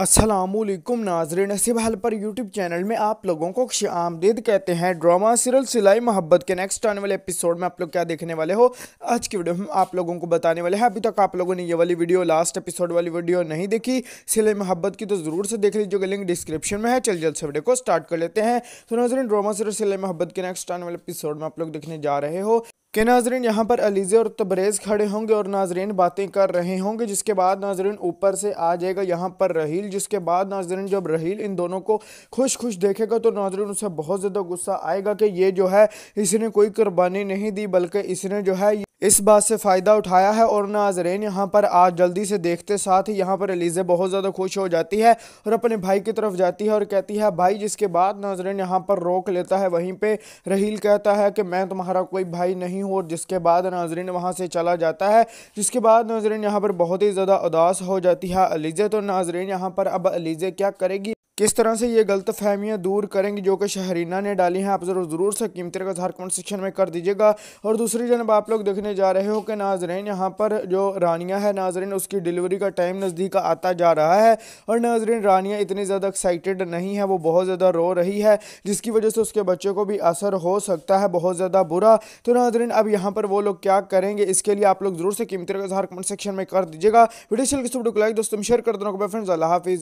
असलकुम नाजरे नसीब हल पर यूट्यूब चैनल में आप लोगों को खुश आमदेद कहते हैं ड्रामा सीरियल सिलाई मोहब्बत के नेक्स्ट आने वाले एपिसोड में आप लोग क्या देखने वाले हो आज की वीडियो में आप लोगों को बताने वाले हैं अभी तक आप लोगों ने ये वाली वीडियो लास्ट एपिसोड वाली वीडियो नहीं देखी सिलाई मोहब्बत की तो ज़रूर से देख लीजिएगा लिंक डिस्क्रिप्शन में है चल जल्द से वीडियो को स्टार्ट कर लेते हैं तो नाजरन ड्रामा सीरियल सिलाई मोहब्बत के नेक्स्ट आने वाले एपिसोड में आप लोग देखने जा रहे हो के नाजरन यहाँ पर अलीज़े और तबरेज़ खड़े होंगे और नाजरीन बातें कर रहे होंगे जिसके बाद नाजरीन ऊपर से आ जाएगा यहाँ पर रहील जिसके बाद नाजरीन जब रहील इन दोनों को खुश खुश देखेगा तो नाजरन उसे बहुत ज़्यादा गुस्सा आएगा कि ये जो है इसने कोई कुर्बानी नहीं दी बल्कि इसने जो है इस बात से फ़ायदा उठाया है और नाजरेन यहाँ पर आज जल्दी से देखते साथ ही यहाँ पर एलिज़े बहुत ज़्यादा खुश हो जाती है और अपने भाई की तरफ जाती है और कहती है भाई जिसके बाद नाजरेन यहाँ पर रोक लेता है वहीं पर रहील कहता है कि मैं तुम्हारा कोई भाई नहीं हूँ और जिसके बाद नाजरीन वहाँ से चला जाता है जिसके बाद नाजरेन यहाँ पर बहुत ही ज़्यादा उदास हो जाती है अलीज़े तो नाजरेन यहाँ पर अब अलीज़े क्या करेगी किस तरह से ये गलत फहमियाँ दूर करेंगी जो कि शहरीना ने डाली हैं आप ज़रूर ज़रूर से कीमती का इजहार कमेंट सेक्शन में कर दीजिएगा और दूसरी जनब आप लोग देखने जा रहे हो कि नाजरीन यहाँ पर जो रानिया है नाजरन उसकी डिलीवरी का टाइम नज़दीक आता जा रहा है और नाजरीन रानिया इतनी ज़्यादा एक्साइटेड नहीं है वो बहुत ज़्यादा रो रही है जिसकी वजह से उसके बच्चे को भी असर हो सकता है बहुत ज़्यादा बुरा तो नाजरीन अब यहाँ पर वो लोग क्या करेंगे इसके लिए आप लोग ज़रूर से कीमती का इजहार कमेंट सेक्शन में कर दीजिएगा वीडियो चल के सब लाइक दोस्तों शेयर कर देना फ्रेंड्स अल्लाह हाफिज़